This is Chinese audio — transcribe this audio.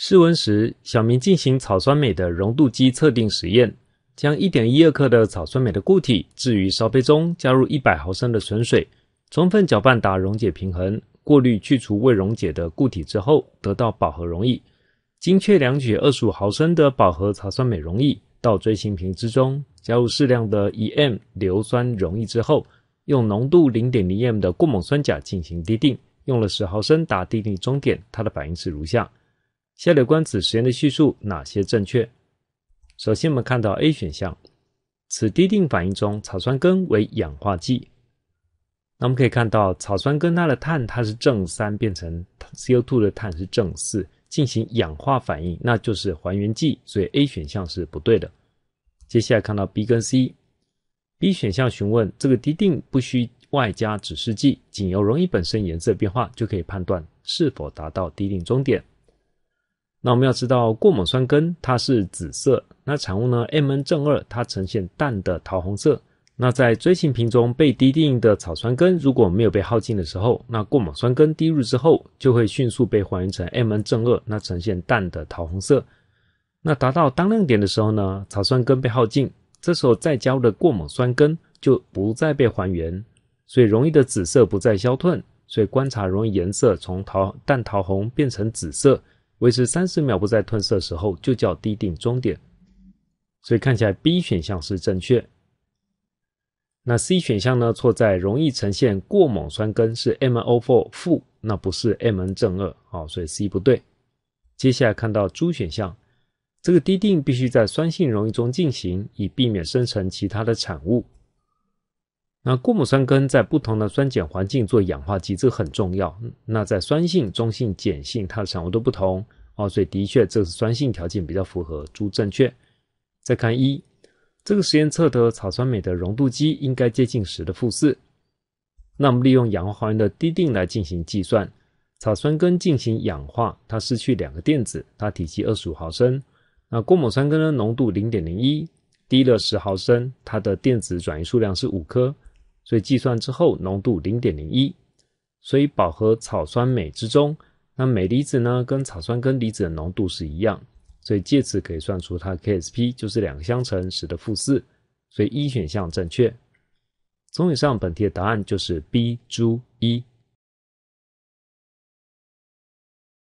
室温时，小明进行草酸镁的溶度积测定实验。将一点一二克的草酸镁的固体置于烧杯中，加入一百毫升的纯水，充分搅拌达溶解平衡。过滤去除未溶解的固体之后，得到饱和溶液。精确量取二十五毫升的饱和草酸镁溶液到锥形瓶之中，加入适量的1 M 硫酸溶液之后，用浓度零点零 M 的过锰酸钾进行滴定，用了十毫升达滴定终点。它的反应式如下。下列关于此实验的叙述哪些正确？首先，我们看到 A 选项，此滴定反应中草酸根为氧化剂。那我们可以看到草酸根它的碳它是正三变成 CO2 的碳是正四，进行氧化反应，那就是还原剂，所以 A 选项是不对的。接下来看到 B 跟 C，B 选项询问这个滴定不需外加指示剂，仅由溶液本身颜色变化就可以判断是否达到滴定终点。那我们要知道过锰酸根它是紫色，那产物呢 Mn 正二它呈现淡的桃红色。那在锥形瓶中被滴定的草酸根如果没有被耗尽的时候，那过锰酸根滴入之后就会迅速被还原成 Mn 正二，那呈现淡的桃红色。那达到当量点的时候呢，草酸根被耗尽，这时候再加入的过锰酸根就不再被还原，所以容易的紫色不再消褪，所以观察容易颜色从桃淡桃红变成紫色。维持三十秒不再褪色的时候，就叫滴定终点。所以看起来 B 选项是正确。那 C 选项呢？错在容易呈现过锰酸根是 MnO4-，那不是 Mn 正二啊，所以 C 不对。接下来看到 D 选项，这个滴定必须在酸性溶液中进行，以避免生成其他的产物。那过锰酸根在不同的酸碱环境做氧化剂，这很重要。那在酸性、中性、碱性，它的产物都不同哦。所以的确，这个酸性条件比较符合。朱正确。再看一，这个实验测得草酸镁的溶度积应该接近十的负四。那我们利用氧化还原的滴定来进行计算。草酸根进行氧化，它失去两个电子。它体积二十五毫升。那过锰酸根呢？浓度零点零一，滴了十毫升，它的电子转移数量是五颗，所以计算之后，浓度零点零一，所以饱和草酸镁之中，那镁离子呢跟草酸根离子的浓度是一样，所以借此可以算出它 KSP 就是两个相乘，使得负四，所以一选项正确。综上，本题的答案就是 B，猪一。